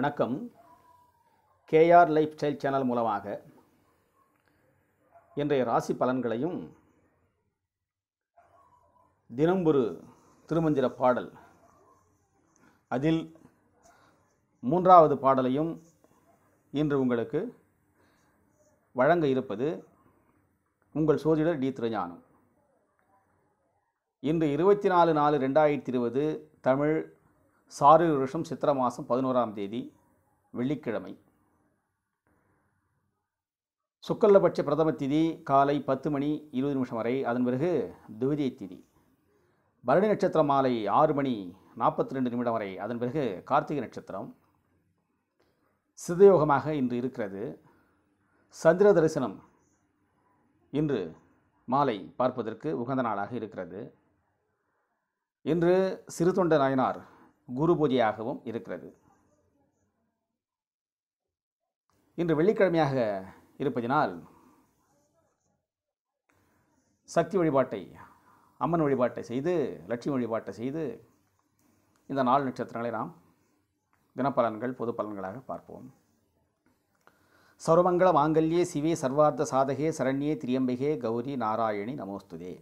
வணக்கம் KR life style channel மூலமாக இன்றைய ராசி பலன்களையும் தினம் ஒரு திருமந்திர பாடல் அதில் மூன்றாவது பாடலையும் இன்று உங்களுக்கு வழங்க இருப்பது உங்கள் சோதிடர் டி திருஞானம் இன்று இருபத்தி நாலு நாலு ரெண்டாயிரத்தி இருபது தமிழ் சாரு வருஷம் சித்திர மாதம் பதினோராம் தேதி வெள்ளிக்கிழமை சுக்கல்லபட்ச பிரதம திதி காலை பத்து மணி இருபது நிமிஷம் வரை அதன் பிறகு துவிதியை திதி பரணி நட்சத்திரம் மாலை ஆறு மணி நாற்பத்தி ரெண்டு நிமிடம் வரை அதன் பிறகு கார்த்திகை நட்சத்திரம் சிதயோகமாக இன்று இருக்கிறது சந்திர தரிசனம் இன்று மாலை பார்ப்பதற்கு உகந்த நாளாக இருக்கிறது இன்று சிறு தொண்ட நாயனார் குரு பூஜையாகவும் இருக்கிறது இன்று வெள்ளிக்கிழமையாக இருப்பதினால் சக்தி வழிபாட்டை அம்மன் வழிபாட்டை செய்து லட்சுமி வழிபாட்டை செய்து இந்த நாலு நட்சத்திரங்களை நாம் தினப்பலன்கள் பொது பலன்களாக பார்ப்போம் சர்வமங்கள மாங்கல்யே சிவே சர்வார்த்த சாதகே சரண்யே திரியம்பிகே கௌரி நாராயணி நமோஸ்துதே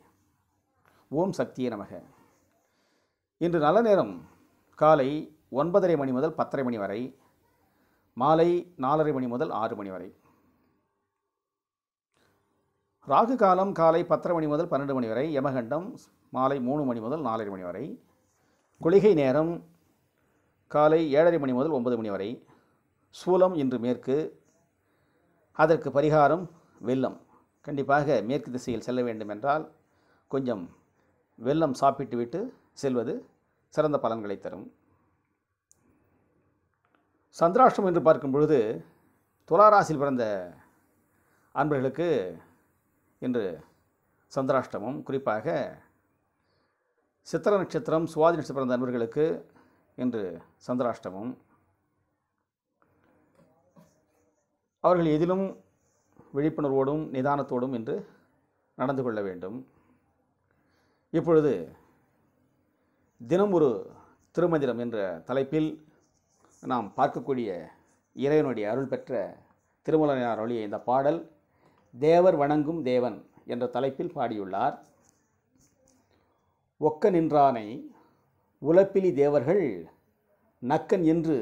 ஓம் சக்தியே நமக இன்று நல்ல நேரம் காலை ஒன்பதரை மணி முதல் பத்தரை மணி வரை மாலை நாலரை மணி முதல் ஆறு மணி வரை ராகு காலம் காலை பத்தரை மணி முதல் பன்னெண்டு மணி வரை யமகண்டம் மாலை மூணு மணி முதல் நாலரை மணி வரை குளிகை நேரம் காலை ஏழரை மணி முதல் ஒன்பது மணி வரை சூலம் இன்று மேற்கு அதற்கு பரிகாரம் வெள்ளம் கண்டிப்பாக மேற்கு திசையில் செல்ல வேண்டும் என்றால் கொஞ்சம் வெள்ளம் சாப்பிட்டு விட்டு செல்வது சிறந்த பலன்களை தரும் சந்திராஷ்டம் என்று பார்க்கும் பொழுது துளாராசியில் பிறந்த அன்பர்களுக்கு இன்று சந்திராஷ்டமும் குறிப்பாக சித்திர நட்சத்திரம் சுவாதி நட்சத்திரம் பிறந்த அன்பர்களுக்கு இன்று சந்திராஷ்டமும் அவர்கள் எதிலும் விழிப்புணர்வோடும் நிதானத்தோடும் என்று நடந்து கொள்ள வேண்டும் இப்பொழுது தினம் ஒரு திருமந்திரம் என்ற தலைப்பில் நாம் பார்க்கக்கூடிய இறைவனுடைய அருள் பெற்ற திருமலையார் ஒளிய இந்த பாடல் தேவர் வணங்கும் தேவன் என்ற தலைப்பில் பாடியுள்ளார் ஒக்க நின்றானை உலப்பிலி தேவர்கள் நக்கன் என்று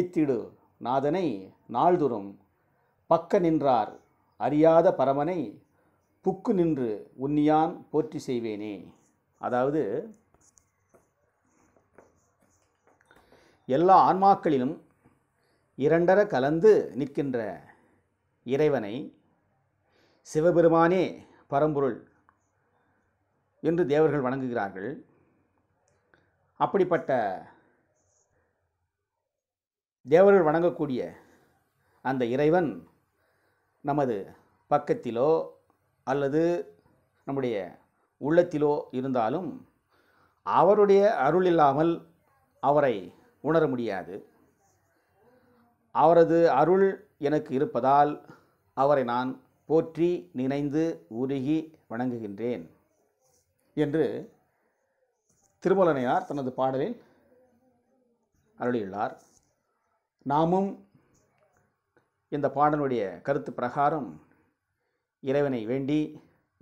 ஏத்திடு நாதனை நாள்தோறும் பக்க நின்றார் அறியாத பரமனை புக்கு நின்று உன்னியான் போற்றி செய்வேனே அதாவது எல்லா ஆன்மாக்களிலும் இரண்டர கலந்து நிற்கின்ற இறைவனை சிவபெருமானே பரம்பொருள் என்று தேவர்கள் வணங்குகிறார்கள் அப்படிப்பட்ட தேவர்கள் வணங்கக்கூடிய அந்த இறைவன் நமது பக்கத்திலோ அல்லது நம்முடைய உள்ளத்திலோ இருந்தாலும் அவருடைய அருள் இல்லாமல் அவரை உணர முடியாது அவரது அருள் எனக்கு இருப்பதால் அவரை நான் போற்றி நினைந்து உருகி வணங்குகின்றேன் என்று திருமலனையார் தனது பாடலில் அருளியுள்ளார் நாமும் இந்த பாடலுடைய கருத்து பிரகாரம் இறைவனை வேண்டி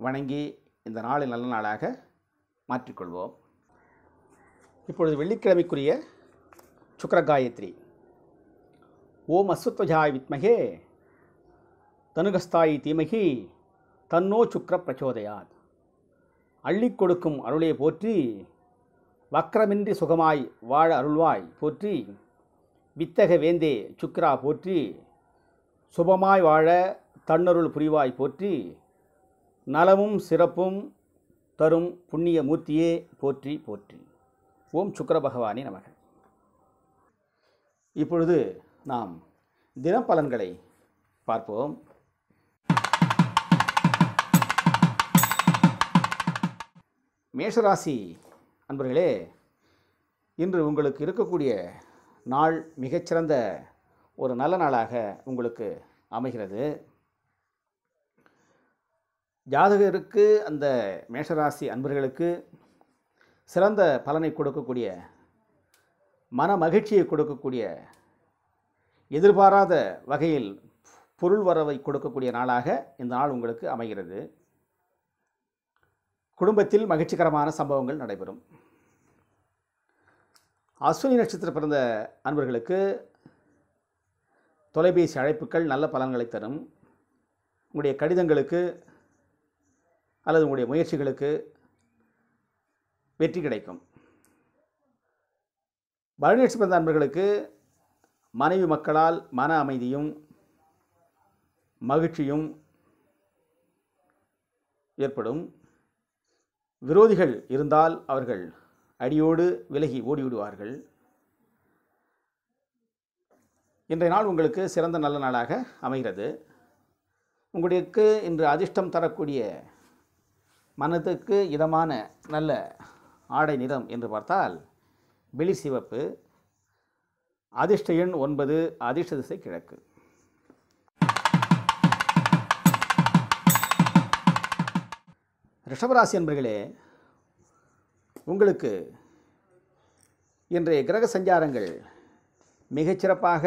வணங்கி இந்த நாளை நல்ல நாளாக மாற்றிக்கொள்வோம் இப்பொழுது வெள்ளிக்கிழமைக்குரிய சுக்கரகாயத்ரி ஓம் அஸ்வத்வஜாய் வித்மகே தனுகஸ்தாயி தீமகி தன்னோ சுக்கர பிரச்சோதயாத் அள்ளி கொடுக்கும் அருளே போற்றி வக்ரமின்றி சுகமாய் வாழ அருள்வாய் போற்றி வித்தக வேந்தே சுக்ரா போற்றி சுபமாய் வாழ தன்னருள் புரிவாய் போற்றி நலமும் சிறப்பும் தரும் புண்ணிய மூர்த்தியே போற்றி போற்றி ஓம் சுக்கர பகவானே நமக இப்பொழுது நாம் தினப்பலன்களை பார்ப்போம் மேஷராசி அன்பர்களே இன்று உங்களுக்கு இருக்கக்கூடிய நாள் மிகச்சிறந்த ஒரு நல்ல நாளாக உங்களுக்கு அமைகிறது ஜாதகருக்கு அந்த மேஷராசி அன்பர்களுக்கு சிறந்த பலனை கொடுக்கக்கூடிய மன மகிழ்ச்சியை கொடுக்கக்கூடிய எதிர்பாராத வகையில் பொருள் வரவை கொடுக்கக்கூடிய நாளாக இந்த நாள் உங்களுக்கு அமைகிறது குடும்பத்தில் மகிழ்ச்சிகரமான சம்பவங்கள் நடைபெறும் அஸ்வினி நட்சத்திர பிறந்த அன்பர்களுக்கு தொலைபேசி அழைப்புகள் நல்ல பலன்களை தரும் உங்களுடைய கடிதங்களுக்கு அல்லது உங்களுடைய முயற்சிகளுக்கு வெற்றி கிடைக்கும் பழனியட்சி பிறந்த அன்பர்களுக்கு மனைவி மக்களால் மன அமைதியும் மகிழ்ச்சியும் ஏற்படும் விரோதிகள் இருந்தால் அவர்கள் அடியோடு விலகி ஓடிவிடுவார்கள் இன்றைய நாள் உங்களுக்கு சிறந்த நல்ல நாளாக அமைகிறது உங்களுக்கு இன்று அதிர்ஷ்டம் தரக்கூடிய மனதுக்கு இதமான நல்ல ஆடை நிறம் என்று பார்த்தால் வெளி சிவப்பு அதிர்ஷ்ட எண் ஒன்பது அதிர்ஷ்ட திசை கிழக்கு ரிஷபராசி என்பர்களே உங்களுக்கு இன்றைய கிரக சஞ்சாரங்கள் மிகச்சிறப்பாக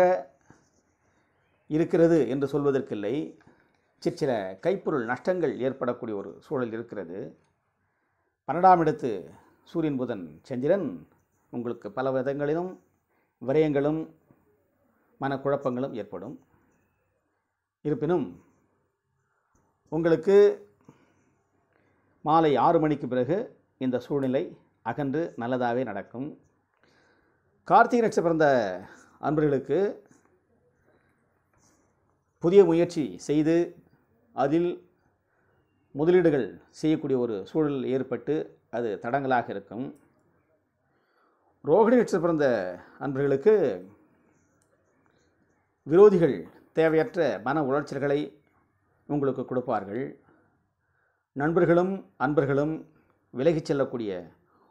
இருக்கிறது என்று சொல்வதற்கில்லை சிற்சில கைப்பொருள் நஷ்டங்கள் ஏற்படக்கூடிய ஒரு சூழல் இருக்கிறது பன்னெண்டாம் இடத்து சூரியன் புதன் சந்திரன் உங்களுக்கு பல விதங்களிலும் விரயங்களும் மனக்குழப்பங்களும் ஏற்படும் இருப்பினும் உங்களுக்கு மாலை ஆறு மணிக்கு பிறகு இந்த சூழ்நிலை அகன்று நல்லதாகவே நடக்கும் கார்த்திகை நட்ச பிறந்த அன்பர்களுக்கு புதிய முயற்சி செய்து அதில் முதலீடுகள் செய்யக்கூடிய ஒரு சூழல் ஏற்பட்டு அது தடங்களாக இருக்கும் ரோகிணி நட்சத்திரம் பிறந்த அன்பர்களுக்கு விரோதிகள் தேவையற்ற மன உளர்ச்சல்களை உங்களுக்கு கொடுப்பார்கள் நண்பர்களும் அன்பர்களும் விலகிச் செல்லக்கூடிய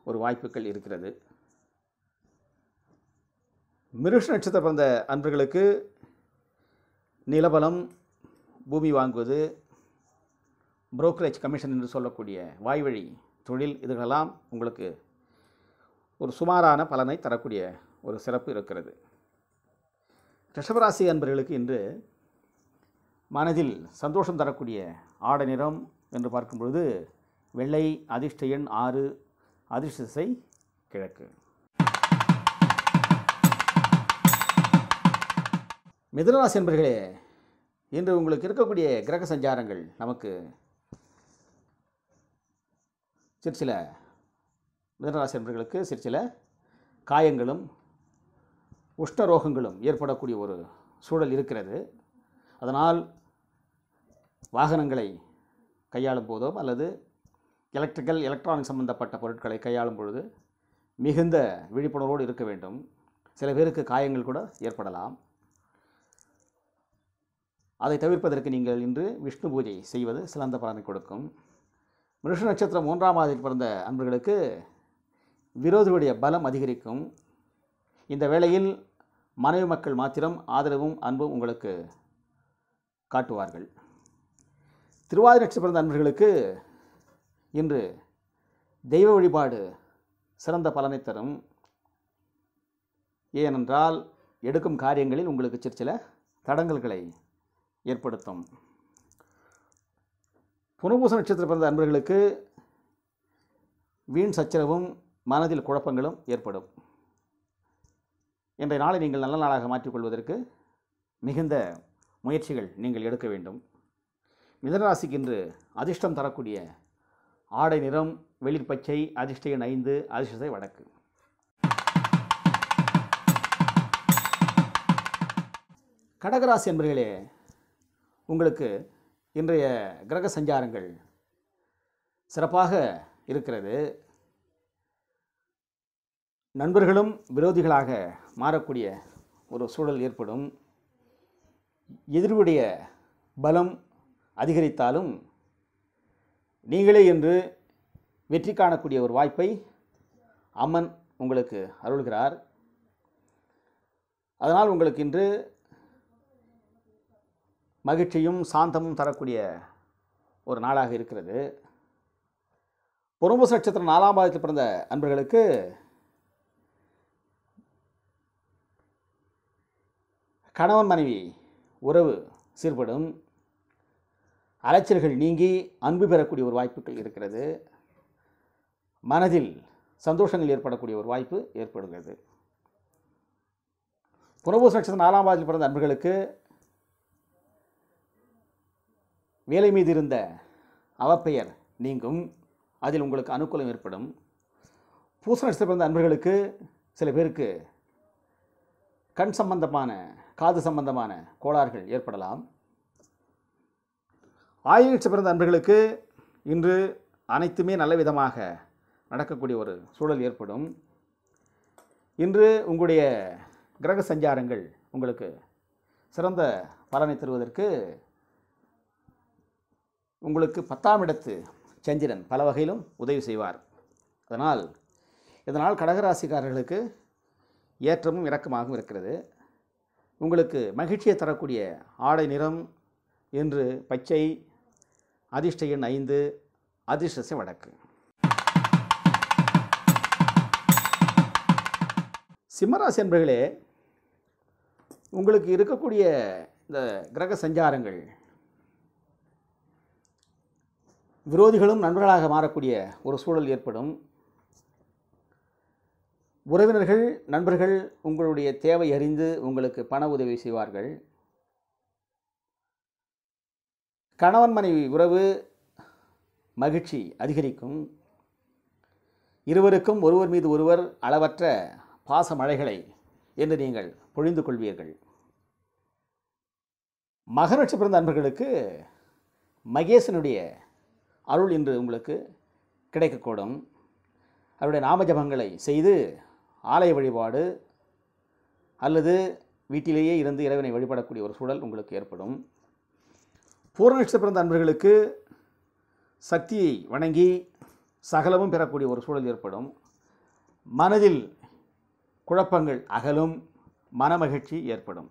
ஒரு வாய்ப்புகள் இருக்கிறது மிருஷ நட்சத்திரம் பிறந்த அன்பர்களுக்கு நிலபலம் பூமி வாங்குவது புரோக்கரேஜ் கமிஷன் என்று சொல்லக்கூடிய வாய்வழி தொழில் இதுகளெல்லாம் உங்களுக்கு ஒரு சுமாரான பலனை தரக்கூடிய ஒரு சிறப்பு இருக்கிறது ரிஷபராசி அன்பர்களுக்கு இன்று மனதில் சந்தோஷம் தரக்கூடிய ஆடை நிறம் என்று பார்க்கும் பொழுது வெள்ளை அதிர்ஷ்ட எண் ஆறு அதிர்ஷ்டிசை கிழக்கு மிதனராசி என்பர்களே இன்று உங்களுக்கு இருக்கக்கூடிய கிரக சஞ்சாரங்கள் நமக்கு சிற்சில மிதனராசி சிறு சிற்சில காயங்களும் உஷ்டரோகங்களும் ஏற்படக்கூடிய ஒரு சூழல் இருக்கிறது அதனால் வாகனங்களை கையாளும் போதோ அல்லது எலக்ட்ரிக்கல் எலக்ட்ரானிக் சம்பந்தப்பட்ட பொருட்களை கையாளும் பொழுது மிகுந்த விழிப்புணர்வோடு இருக்க வேண்டும் சில பேருக்கு காயங்கள் கூட ஏற்படலாம் அதை தவிர்ப்பதற்கு நீங்கள் இன்று விஷ்ணு பூஜை செய்வது சிலந்த பலனை கொடுக்கும் மிருஷ நட்சத்திரம் மூன்றாம் மாதத்தில் பிறந்த அன்பர்களுக்கு விரோதிகளுடைய பலம் அதிகரிக்கும் இந்த வேளையில் மனைவி மக்கள் மாத்திரம் ஆதரவும் அன்பும் உங்களுக்கு காட்டுவார்கள் திருவாதிரை நட்சத்திர அன்பர்களுக்கு இன்று தெய்வ வழிபாடு சிறந்த பலனை தரும் ஏனென்றால் எடுக்கும் காரியங்களில் உங்களுக்கு சிறு சில தடங்கல்களை ஏற்படுத்தும் புனபூச நட்சத்திர பிறந்த அன்பர்களுக்கு வீண் சச்சரவும் மனதில் குழப்பங்களும் ஏற்படும் இன்றைய நாளை நீங்கள் நல்ல நாளாக மாற்றிக்கொள்வதற்கு மிகுந்த முயற்சிகள் நீங்கள் எடுக்க வேண்டும் மிதனராசிக்கு இன்று அதிர்ஷ்டம் தரக்கூடிய ஆடை நிறம் வெளிர் அதிர்ஷ்ட எண் ஐந்து அதிர்ஷ்டத்தை வடக்கு கடகராசி என்பர்களே உங்களுக்கு இன்றைய கிரக சஞ்சாரங்கள் சிறப்பாக இருக்கிறது நண்பர்களும் விரோதிகளாக மாறக்கூடிய ஒரு சூழல் ஏற்படும் எதிர்வுடைய பலம் அதிகரித்தாலும் நீங்களே என்று வெற்றி காணக்கூடிய ஒரு வாய்ப்பை அம்மன் உங்களுக்கு அருள்கிறார் அதனால் உங்களுக்கு இன்று மகிழ்ச்சியும் சாந்தமும் தரக்கூடிய ஒரு நாளாக இருக்கிறது புறம்பு நட்சத்திரம் நாலாம் பாதத்தில் பிறந்த அன்பர்களுக்கு கணவன் மனைவி உறவு சீர்படும் அலைச்சல்கள் நீங்கி அன்பு பெறக்கூடிய ஒரு வாய்ப்புகள் இருக்கிறது மனதில் சந்தோஷங்கள் ஏற்படக்கூடிய ஒரு வாய்ப்பு ஏற்படுகிறது புனபூச நட்சத்திரம் நாலாம் வாதில் பிறந்த அன்பர்களுக்கு வேலை மீது இருந்த அவப்பெயர் நீங்கும் அதில் உங்களுக்கு அனுகூலம் ஏற்படும் பூச நட்சத்திரம் பிறந்த அன்பர்களுக்கு சில பேருக்கு கண் சம்பந்தமான காது சம்பந்தமான கோளாறுகள் ஏற்படலாம் ஆயுள்ச்சி பிறந்த அன்பர்களுக்கு இன்று அனைத்துமே நல்ல விதமாக நடக்கக்கூடிய ஒரு சூழல் ஏற்படும் இன்று உங்களுடைய கிரக சஞ்சாரங்கள் உங்களுக்கு சிறந்த பலனை தருவதற்கு உங்களுக்கு பத்தாம் இடத்து சந்திரன் பல வகையிலும் உதவி செய்வார் அதனால் இதனால் கடகராசிக்காரர்களுக்கு ஏற்றமும் இறக்கமாகவும் இருக்கிறது உங்களுக்கு மகிழ்ச்சியை தரக்கூடிய ஆடை நிறம் என்று பச்சை அதிர்ஷ்ட எண் ஐந்து அதிர்ஷ்டசை வடக்கு சிம்மராசி என்பர்களே உங்களுக்கு இருக்கக்கூடிய இந்த கிரக சஞ்சாரங்கள் விரோதிகளும் நண்பர்களாக மாறக்கூடிய ஒரு சூழல் ஏற்படும் உறவினர்கள் நண்பர்கள் உங்களுடைய தேவை அறிந்து உங்களுக்கு பண உதவி செய்வார்கள் கணவன் மனைவி உறவு மகிழ்ச்சி அதிகரிக்கும் இருவருக்கும் ஒருவர் மீது ஒருவர் அளவற்ற பாச மழைகளை என்று நீங்கள் பொழிந்து கொள்வீர்கள் மகரட்சி பிறந்த அன்பர்களுக்கு மகேசனுடைய அருள் இன்று உங்களுக்கு கிடைக்கக்கூடும் அவருடைய நாமஜபங்களை செய்து ஆலய வழிபாடு அல்லது வீட்டிலேயே இருந்து இறைவனை வழிபடக்கூடிய ஒரு சூழல் உங்களுக்கு ஏற்படும் பூர்ண பிறந்த அன்பர்களுக்கு சக்தியை வணங்கி சகலமும் பெறக்கூடிய ஒரு சூழல் ஏற்படும் மனதில் குழப்பங்கள் அகலும் மனமகிழ்ச்சி ஏற்படும்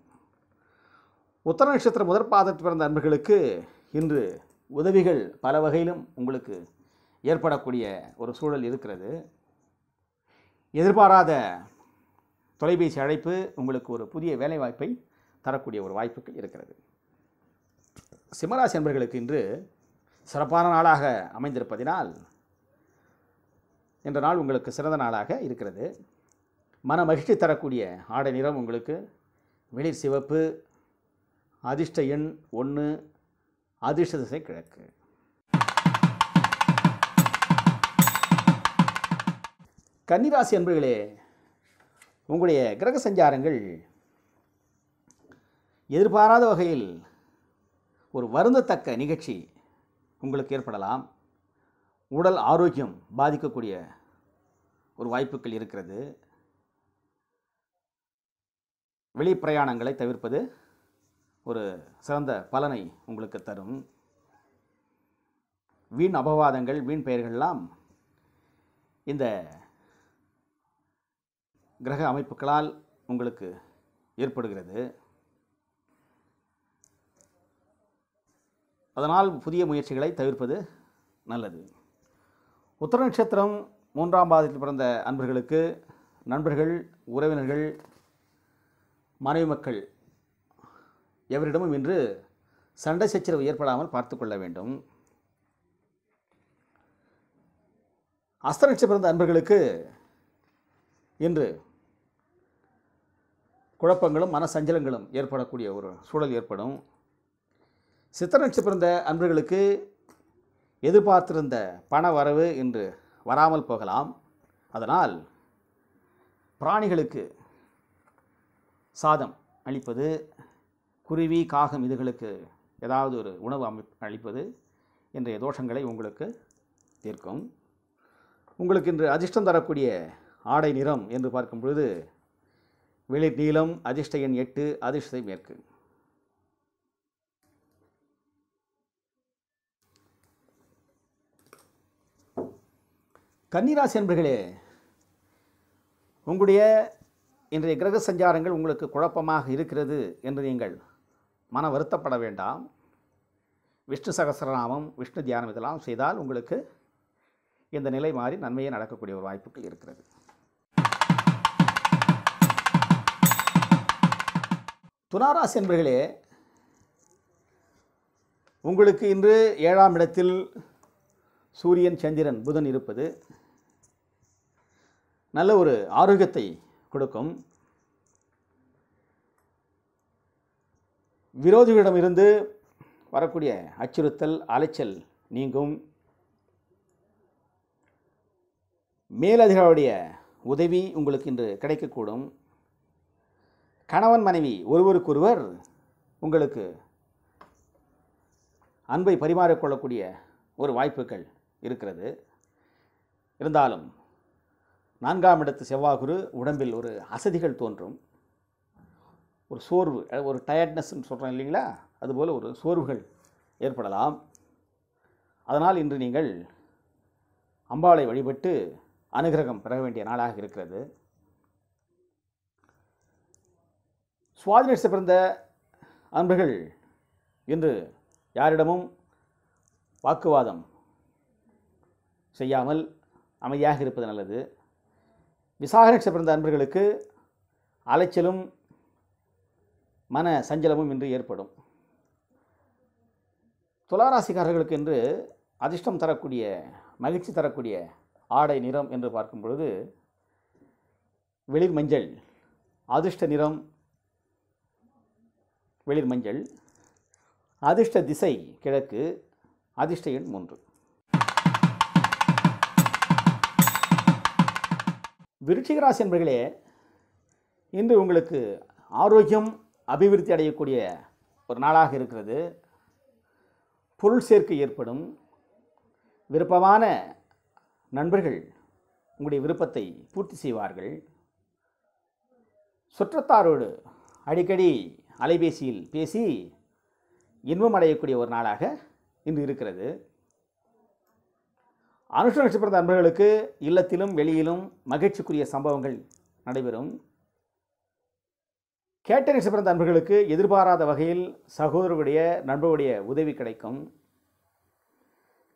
உத்தர நட்சத்திர முதற் பாதத்தில் பிறந்த அன்பர்களுக்கு இன்று உதவிகள் பல வகையிலும் உங்களுக்கு ஏற்படக்கூடிய ஒரு சூழல் இருக்கிறது எதிர்பாராத தொலைபேசி அழைப்பு உங்களுக்கு ஒரு புதிய வேலைவாய்ப்பை தரக்கூடிய ஒரு வாய்ப்புகள் இருக்கிறது சிம்மராசி நண்பர்களுக்கு இன்று சிறப்பான நாளாக அமைந்திருப்பதினால் என்ற நாள் உங்களுக்கு சிறந்த நாளாக இருக்கிறது மன மகிழ்ச்சி தரக்கூடிய ஆடை நிறம் உங்களுக்கு வெளிர் சிவப்பு அதிர்ஷ்ட எண் ஒன்று அதிர்ஷ்ட திசை கிழக்கு கன்னிராசி அன்பர்களே உங்களுடைய கிரக சஞ்சாரங்கள் எதிர்பாராத வகையில் ஒரு வருந்தத்தக்க நிகழ்ச்சி உங்களுக்கு ஏற்படலாம் உடல் ஆரோக்கியம் பாதிக்கக்கூடிய ஒரு வாய்ப்புகள் இருக்கிறது வெளிப்பிரயாணங்களை தவிர்ப்பது ஒரு சிறந்த பலனை உங்களுக்கு தரும் வீண் அபவாதங்கள் வீண் பெயர்கள்லாம் இந்த கிரக அமைப்புகளால் உங்களுக்கு ஏற்படுகிறது அதனால் புதிய முயற்சிகளை தவிர்ப்பது நல்லது உத்தர நட்சத்திரம் மூன்றாம் பாதத்தில் பிறந்த அன்பர்களுக்கு நண்பர்கள் உறவினர்கள் மனைவி மக்கள் எவரிடமும் இன்று சண்டை சச்சரவு ஏற்படாமல் பார்த்து கொள்ள வேண்டும் அஸ்தரட்சி பிறந்த அன்பர்களுக்கு இன்று குழப்பங்களும் மனசஞ்சலங்களும் ஏற்படக்கூடிய ஒரு சூழல் ஏற்படும் சித்தரட்சி பிறந்த அன்பர்களுக்கு எதிர்பார்த்திருந்த பண வரவு இன்று வராமல் போகலாம் அதனால் பிராணிகளுக்கு சாதம் அளிப்பது குருவி காகம் இதுகளுக்கு ஏதாவது ஒரு உணவு அமை அளிப்பது இன்றைய தோஷங்களை உங்களுக்கு தீர்க்கும் உங்களுக்கு இன்று அதிர்ஷ்டம் தரக்கூடிய ஆடை நிறம் என்று பார்க்கும் பொழுது வெளி நீளம் அதிர்ஷ்ட எண் எட்டு அதிர்ஷ்டை மேற்கு கன்னிராசி என்பர்களே உங்களுடைய இன்றைய கிரக சஞ்சாரங்கள் உங்களுக்கு குழப்பமாக இருக்கிறது என்று நீங்கள் மன வருத்தப்பட வேண்டாம் விஷ்ணு சகசரநாமம் விஷ்ணு தியானம் இதெல்லாம் செய்தால் உங்களுக்கு இந்த நிலை மாறி நன்மையே நடக்கக்கூடிய ஒரு வாய்ப்புகள் இருக்கிறது துளாராசி என்பர்களே உங்களுக்கு இன்று ஏழாம் இடத்தில் சூரியன் சந்திரன் புதன் இருப்பது நல்ல ஒரு ஆரோக்கியத்தை கொடுக்கும் விரோதிகளிடமிருந்து வரக்கூடிய அச்சுறுத்தல் அலைச்சல் நீங்கும் மேலதிகாரியுடைய உதவி உங்களுக்கு இன்று கிடைக்கக்கூடும் கணவன் மனைவி ஒருவருக்கொருவர் உங்களுக்கு அன்பை பரிமாறிக்கொள்ளக்கூடிய ஒரு வாய்ப்புகள் இருக்கிறது இருந்தாலும் நான்காம் இடத்து செவ்வாகுரு உடம்பில் ஒரு அசதிகள் தோன்றும் ஒரு சோர்வு ஒரு டயர்ட்னஸ்ன்னு சொல்கிறோம் இல்லைங்களா அதுபோல் ஒரு சோர்வுகள் ஏற்படலாம் அதனால் இன்று நீங்கள் அம்பாளை வழிபட்டு அனுகிரகம் பெற வேண்டிய நாளாக இருக்கிறது சுவாதி நட்சத்திர பிறந்த அன்பர்கள் இன்று யாரிடமும் வாக்குவாதம் செய்யாமல் அமைதியாக இருப்பது நல்லது விசாக நட்சத்திர பிறந்த அன்பர்களுக்கு அலைச்சலும் மன சஞ்சலமும் இன்று ஏற்படும் துளாராசிக்காரர்களுக்கு இன்று அதிர்ஷ்டம் தரக்கூடிய மகிழ்ச்சி தரக்கூடிய ஆடை நிறம் என்று பார்க்கும் பொழுது வெளிர் மஞ்சள் அதிர்ஷ்ட நிறம் வெளிர் மஞ்சள் அதிர்ஷ்ட திசை கிழக்கு அதிர்ஷ்ட எண் மூன்று விருட்சிகராசி என்பர்களே இன்று உங்களுக்கு ஆரோக்கியம் அபிவிருத்தி அடையக்கூடிய ஒரு நாளாக இருக்கிறது பொருள் சேர்க்கை ஏற்படும் விருப்பமான நண்பர்கள் உங்களுடைய விருப்பத்தை பூர்த்தி செய்வார்கள் சுற்றத்தாரோடு அடிக்கடி அலைபேசியில் பேசி இன்பம் அடையக்கூடிய ஒரு நாளாக இன்று இருக்கிறது அனுஷ்ட நட்சத்திர அன்பர்களுக்கு இல்லத்திலும் வெளியிலும் மகிழ்ச்சிக்குரிய சம்பவங்கள் நடைபெறும் கேட்ட நட்சத்திர அன்பர்களுக்கு எதிர்பாராத வகையில் சகோதரருடைய நண்பருடைய உதவி கிடைக்கும்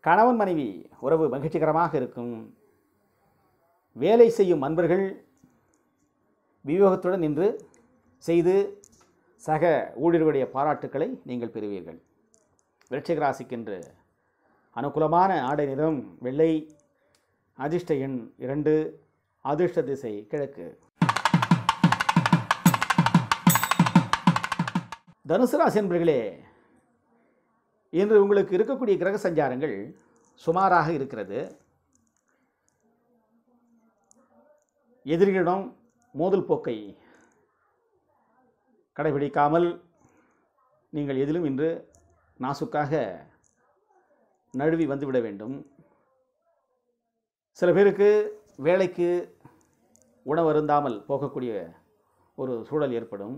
கணவன் மனைவி உறவு மகிழ்ச்சிகரமாக இருக்கும் வேலை செய்யும் அன்பர்கள் விவேகத்துடன் நின்று செய்து சக ஊழியர்களுடைய பாராட்டுக்களை நீங்கள் பெறுவீர்கள் விருட்சிக ராசிக்கென்று அனுகூலமான ஆடை நிறம் வெள்ளை அதிர்ஷ்ட எண் இரண்டு அதிர்ஷ்ட திசை கிழக்கு தனுசு ராசி என்பர்களே இன்று உங்களுக்கு இருக்கக்கூடிய கிரக சஞ்சாரங்கள் சுமாராக இருக்கிறது எதிரிகளிடம் மோதல் போக்கை கடைபிடிக்காமல் நீங்கள் எதிலும் இன்று நாசுக்காக நழுவி வந்துவிட வேண்டும் சில பேருக்கு வேலைக்கு உணவு அருந்தாமல் போகக்கூடிய ஒரு சூழல் ஏற்படும்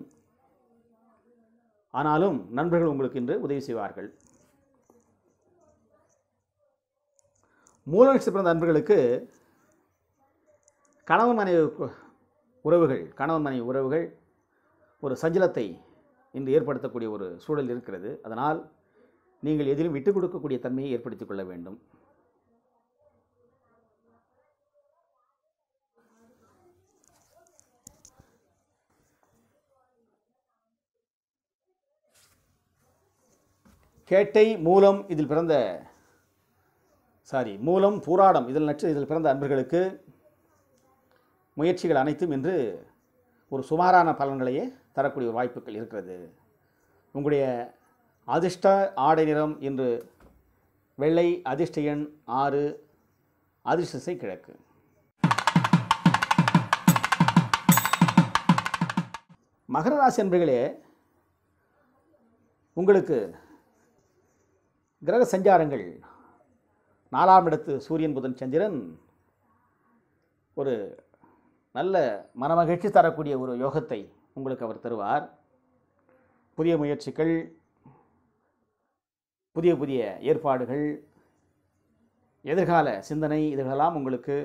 ஆனாலும் நண்பர்கள் உங்களுக்கு இன்று உதவி செய்வார்கள் மூல பிறந்த நண்பர்களுக்கு கணவன் மனைவி உறவுகள் கணவன் மனைவி உறவுகள் ஒரு சஞ்சலத்தை இன்று ஏற்படுத்தக்கூடிய ஒரு சூழல் இருக்கிறது அதனால் நீங்கள் எதிலும் விட்டு கொடுக்கக்கூடிய தன்மையை ஏற்படுத்திக் கொள்ள வேண்டும் கேட்டை மூலம் இதில் பிறந்த சாரி மூலம் பூராடம் இதில் நட்ச இதில் பிறந்த அன்பர்களுக்கு முயற்சிகள் அனைத்தும் என்று ஒரு சுமாரான பலன்களையே தரக்கூடிய வாய்ப்புகள் இருக்கிறது உங்களுடைய அதிர்ஷ்ட ஆடை நிறம் இன்று வெள்ளை அதிர்ஷ்ட எண் ஆறு அதிர்ஷ்டசை கிழக்கு மகர ராசி அன்பர்களே உங்களுக்கு கிரக சஞ்சாரங்கள் நாலாம் இடத்து சூரியன் புதன் சந்திரன் ஒரு நல்ல மனமகிழ்ச்சி தரக்கூடிய ஒரு யோகத்தை உங்களுக்கு அவர் தருவார் புதிய முயற்சிகள் புதிய புதிய ஏற்பாடுகள் எதிர்கால சிந்தனை இதுகளெல்லாம் உங்களுக்கு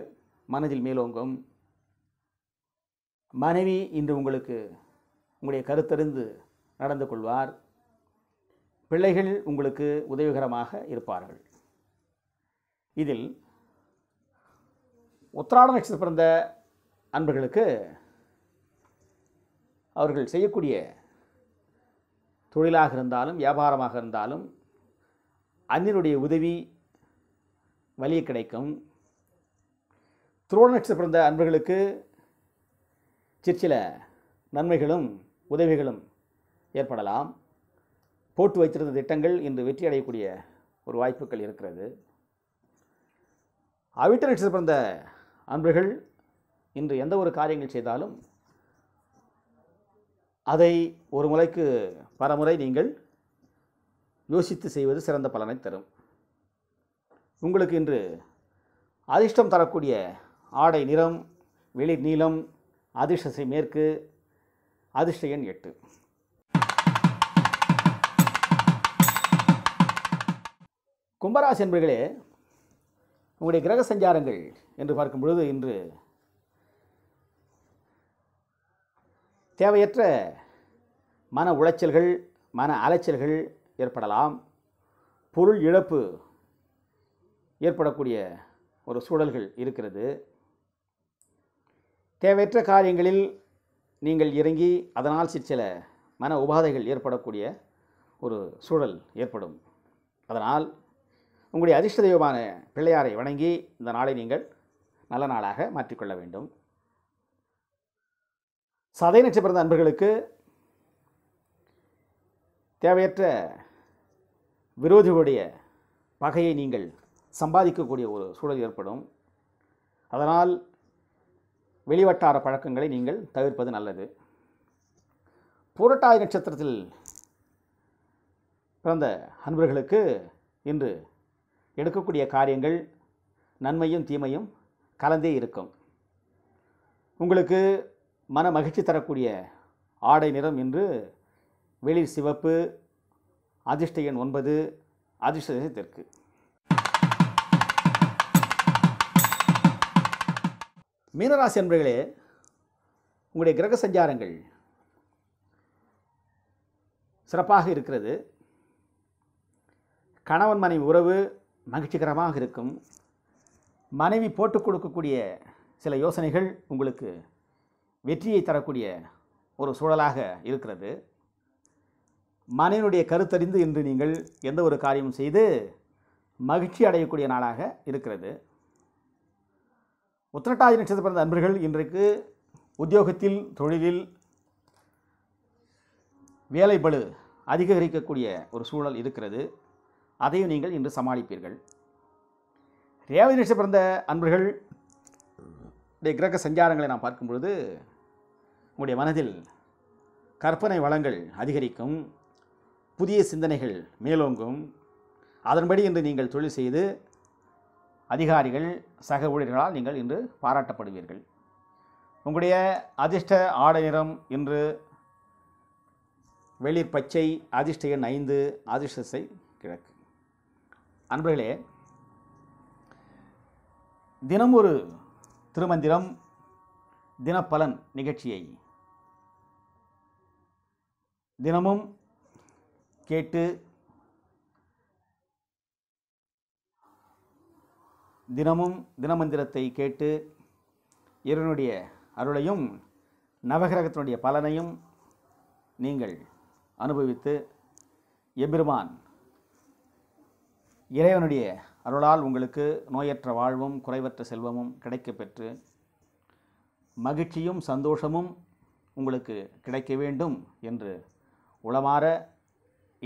மனதில் மேலோங்கும் மனைவி இன்று உங்களுக்கு உங்களுடைய கருத்தறிந்து நடந்து கொள்வார் பிள்ளைகள் உங்களுக்கு உதவிகரமாக இருப்பார்கள் இதில் உத்திராட நட்சத்திரம் பிறந்த அன்பர்களுக்கு அவர்கள் செய்யக்கூடிய தொழிலாக இருந்தாலும் வியாபாரமாக இருந்தாலும் அந்நியனுடைய உதவி வழியை கிடைக்கும் துரோணட்சம் பிறந்த அன்பர்களுக்கு சிற்சில நன்மைகளும் உதவிகளும் ஏற்படலாம் போட்டு வைத்திருந்த திட்டங்கள் இன்று வெற்றி அடையக்கூடிய ஒரு வாய்ப்புகள் இருக்கிறது அவிட்ட நட்சத்திர பிறந்த அன்பர்கள் இன்று எந்த ஒரு காரியங்கள் செய்தாலும் அதை ஒரு முறைக்கு பரமுறை நீங்கள் யோசித்து செய்வது சிறந்த பலனை தரும் உங்களுக்கு இன்று அதிர்ஷ்டம் தரக்கூடிய ஆடை நிறம் வெளிர் நீளம் அதிர்ஷ்டசை மேற்கு அதிர்ஷ்ட எண் எட்டு கும்பராசி என்பர்களே உங்களுடைய கிரக சஞ்சாரங்கள் என்று பார்க்கும் பொழுது இன்று தேவையற்ற மன உளைச்சல்கள் மன அலைச்சல்கள் ஏற்படலாம் பொருள் இழப்பு ஏற்படக்கூடிய ஒரு சூழல்கள் இருக்கிறது தேவையற்ற காரியங்களில் நீங்கள் இறங்கி அதனால் சிற்சில மன உபாதைகள் ஏற்படக்கூடிய ஒரு சூழல் ஏற்படும் அதனால் உங்களுடைய அதிர்ஷ்ட தெய்வமான பிள்ளையாரை வணங்கி இந்த நாளை நீங்கள் நல்ல நாளாக மாற்றிக்கொள்ள வேண்டும் சதை நட்சத்திர அன்பர்களுக்கு தேவையற்ற விரோதிகளுடைய பகையை நீங்கள் சம்பாதிக்கக்கூடிய ஒரு சூழல் ஏற்படும் அதனால் வெளிவட்டார பழக்கங்களை நீங்கள் தவிர்ப்பது நல்லது புரட்டாதி நட்சத்திரத்தில் பிறந்த அன்பர்களுக்கு இன்று எடுக்கக்கூடிய காரியங்கள் நன்மையும் தீமையும் கலந்தே இருக்கும் உங்களுக்கு மன மகிழ்ச்சி தரக்கூடிய ஆடை நிறம் என்று வெளி சிவப்பு அதிர்ஷ்ட எண் ஒன்பது அதிர்ஷ்ட தெற்கு மீனராசி என்பர்களே உங்களுடைய கிரக சஞ்சாரங்கள் சிறப்பாக இருக்கிறது கணவன் மனைவி உறவு மகிழ்ச்சிகரமாக இருக்கும் மனைவி போட்டுக் கொடுக்கக்கூடிய சில யோசனைகள் உங்களுக்கு வெற்றியை தரக்கூடிய ஒரு சூழலாக இருக்கிறது மனிதனுடைய கருத்தறிந்து இன்று நீங்கள் எந்த ஒரு காரியமும் செய்து மகிழ்ச்சி அடையக்கூடிய நாளாக இருக்கிறது உத்திரட்டாதி நட்சத்திர பிறந்த அன்பர்கள் இன்றைக்கு உத்தியோகத்தில் தொழிலில் வேலை பளு அதிகரிக்கக்கூடிய ஒரு சூழல் இருக்கிறது அதையும் நீங்கள் இன்று சமாளிப்பீர்கள் ரேவதி நட்சத்திர பிறந்த அன்பர்கள் கிரக சஞ்சாரங்களை நாம் பார்க்கும் பொழுது உங்களுடைய மனதில் கற்பனை வளங்கள் அதிகரிக்கும் புதிய சிந்தனைகள் மேலோங்கும் அதன்படி இன்று நீங்கள் தொழில் செய்து அதிகாரிகள் சக ஊழியர்களால் நீங்கள் இன்று பாராட்டப்படுவீர்கள் உங்களுடைய அதிர்ஷ்ட ஆடை நிறம் இன்று வெளிர் பச்சை அதிர்ஷ்ட எண் ஐந்து அதிர்ஷ்டத்தை கிழக்கு அன்பர்களே தினம் ஒரு திருமந்திரம் தினப்பலன் நிகழ்ச்சியை தினமும் கேட்டு தினமும் தினமந்திரத்தை கேட்டு இறைவனுடைய அருளையும் நவகிரகத்தினுடைய பலனையும் நீங்கள் அனுபவித்து எபெருமான் இறைவனுடைய அருளால் உங்களுக்கு நோயற்ற வாழ்வும் குறைவற்ற செல்வமும் கிடைக்கப்பெற்று மகிழ்ச்சியும் சந்தோஷமும் உங்களுக்கு கிடைக்க வேண்டும் என்று உளமாற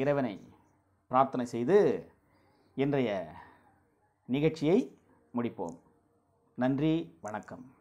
இறைவனை பிரார்த்தனை செய்து இன்றைய நிகழ்ச்சியை முடிப்போம் நன்றி வணக்கம்